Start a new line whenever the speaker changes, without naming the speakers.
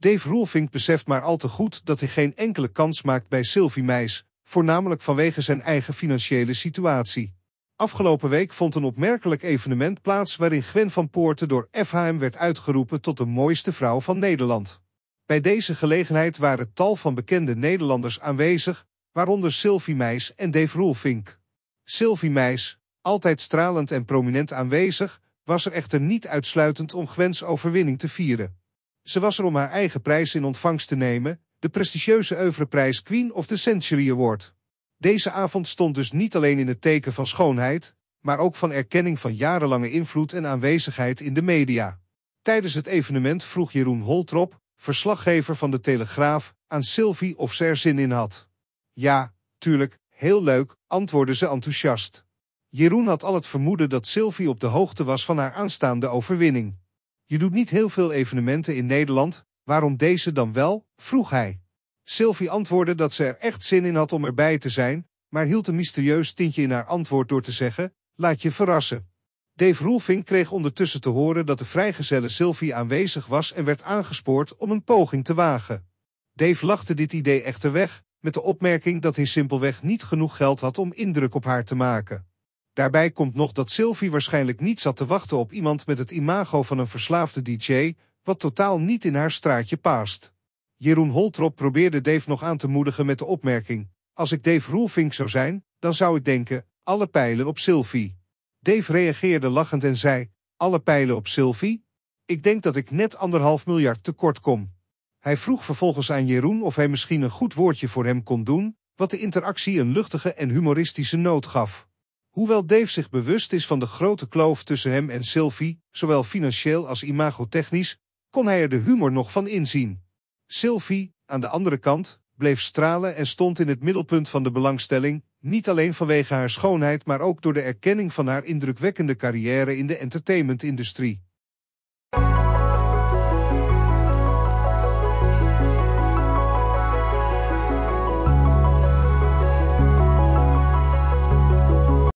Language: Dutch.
Dave Roelvink beseft maar al te goed dat hij geen enkele kans maakt bij Sylvie Meis, voornamelijk vanwege zijn eigen financiële situatie. Afgelopen week vond een opmerkelijk evenement plaats waarin Gwen van Poorten door FHM werd uitgeroepen tot de mooiste vrouw van Nederland. Bij deze gelegenheid waren tal van bekende Nederlanders aanwezig, waaronder Sylvie Meis en Dave Roelvink. Sylvie Meis, altijd stralend en prominent aanwezig, was er echter niet uitsluitend om Gwens overwinning te vieren. Ze was er om haar eigen prijs in ontvangst te nemen, de prestigieuze oeuvreprijs Queen of the Century Award. Deze avond stond dus niet alleen in het teken van schoonheid, maar ook van erkenning van jarenlange invloed en aanwezigheid in de media. Tijdens het evenement vroeg Jeroen Holtrop, verslaggever van de Telegraaf, aan Sylvie of ze er zin in had. Ja, tuurlijk, heel leuk, antwoordde ze enthousiast. Jeroen had al het vermoeden dat Sylvie op de hoogte was van haar aanstaande overwinning. Je doet niet heel veel evenementen in Nederland, waarom deze dan wel? vroeg hij. Sylvie antwoordde dat ze er echt zin in had om erbij te zijn, maar hield een mysterieus tintje in haar antwoord door te zeggen, laat je verrassen. Dave Roofing kreeg ondertussen te horen dat de vrijgezelle Sylvie aanwezig was en werd aangespoord om een poging te wagen. Dave lachte dit idee echter weg, met de opmerking dat hij simpelweg niet genoeg geld had om indruk op haar te maken. Daarbij komt nog dat Sylvie waarschijnlijk niet zat te wachten op iemand met het imago van een verslaafde DJ, wat totaal niet in haar straatje paast. Jeroen Holtrop probeerde Dave nog aan te moedigen met de opmerking. Als ik Dave Roelvink zou zijn, dan zou ik denken, alle pijlen op Sylvie. Dave reageerde lachend en zei, alle pijlen op Sylvie? Ik denk dat ik net anderhalf miljard tekort kom. Hij vroeg vervolgens aan Jeroen of hij misschien een goed woordje voor hem kon doen, wat de interactie een luchtige en humoristische noot gaf. Hoewel Dave zich bewust is van de grote kloof tussen hem en Sylvie, zowel financieel als imagotechnisch, kon hij er de humor nog van inzien. Sylvie, aan de andere kant, bleef stralen en stond in het middelpunt van de belangstelling, niet alleen vanwege haar schoonheid maar ook door de erkenning van haar indrukwekkende carrière in de entertainmentindustrie.